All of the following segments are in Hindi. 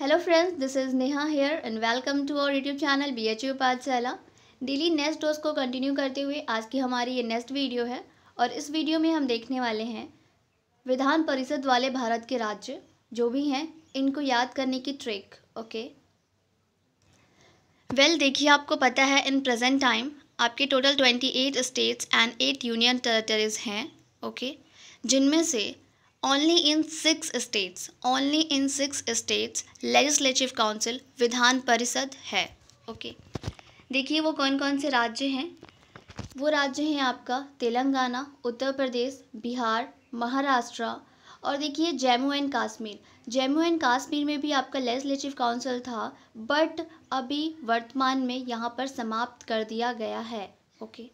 Hello friends this is Neha here and welcome to our YouTube channel B H U Pathshala daily next dose को कंटिन्यू करते हुए आज की हमारी ये नेक्स्ट वीडियो है और इस वीडियो में हम देखने वाले हैं विधान परिषद वाले भारत के राज्य जो भी हैं इनको याद करने की ट्रिक ओके वेल देखिए आपको पता है इन प्रेजेंट टाइम आपके total twenty eight states and eight union territories okay ओके okay? जिनमें से only in six states only in six states legislative council विधान परिषद है ओके देखिए वो कौन कौन से राज्य हैं वो राज्य हैं आपका तेलंगाना उत्तर प्रदेश बिहार महाराष्ट्र और देखिए जम्मू एंड कश्मीर जम्मू एंड कश्मीर में भी आपका लेजिस्लेटिव काउंसिल था बट अभी वर्तमान में यहाँ पर समाप्त कर दिया गया है ओके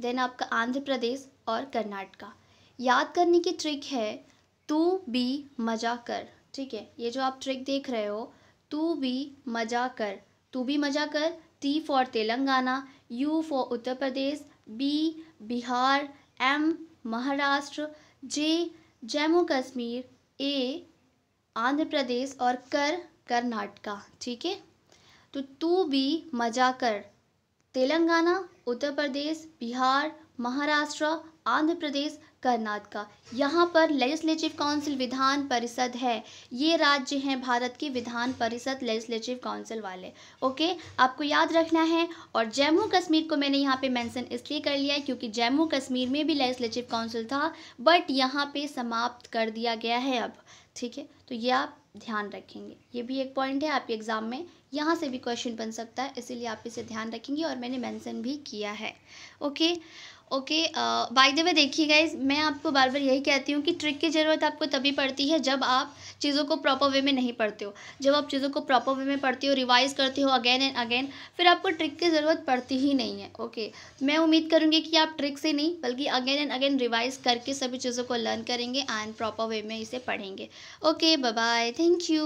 देन आपका आंध्र प्रदेश और कर्नाटका याद करने की ट्रिक है तू भी मज़ा कर ठीक है ये जो आप ट्रिक देख रहे हो तू भी मज़ा कर तू भी मज़ा कर T for Telangana U for Uttar Pradesh B Bihar M Maharashtra J Jammu Kashmir A Andhra Pradesh और कर कर्नाटका ठीक है तो तू भी मज़ा कर तेलंगाना उत्तर प्रदेश बिहार महाराष्ट्र आंध्र प्रदेश कर्नाटका यहाँ पर लेजिस्लेटिव काउंसिल विधान परिषद है ये राज्य हैं भारत के विधान परिषद लेजिस्लेटिव काउंसिल वाले ओके आपको याद रखना है और जम्मू कश्मीर को मैंने यहाँ पे मेंशन इसलिए कर लिया है क्योंकि जम्मू कश्मीर में भी लेजिस्लेटिव काउंसिल था बट यहाँ पे समाप्त कर दिया गया है अब ठीक है तो ये आप ध्यान रखेंगे ये भी एक पॉइंट है आपके एग्ज़ाम में यहाँ से भी क्वेश्चन बन सकता है इसीलिए आप इसे ध्यान रखेंगे और मैंने मैंसन भी किया किया है okay okay by the way देखिए गाइज मैं आपको बार बार यही कहती हूँ कि ट्रिक की ज़रूरत आपको तभी पड़ती है जब आप चीज़ों को प्रॉपर वे में नहीं पढ़ते हो जब आप चीज़ों को प्रॉपर वे में पढ़ते हो रिवाइज करते हो अगेन एंड अगेन फिर आपको ट्रिक की ज़रूरत पड़ती ही नहीं है ओके मैं उम्मीद करूँगी कि आप ट्रिक से नहीं बल्कि अगेन एंड अगेन रिवाइज करके सभी चीज़ों को लर्न करेंगे एंड प्रॉपर वे में इसे पढ़ेंगे ओके बाय थैंक यू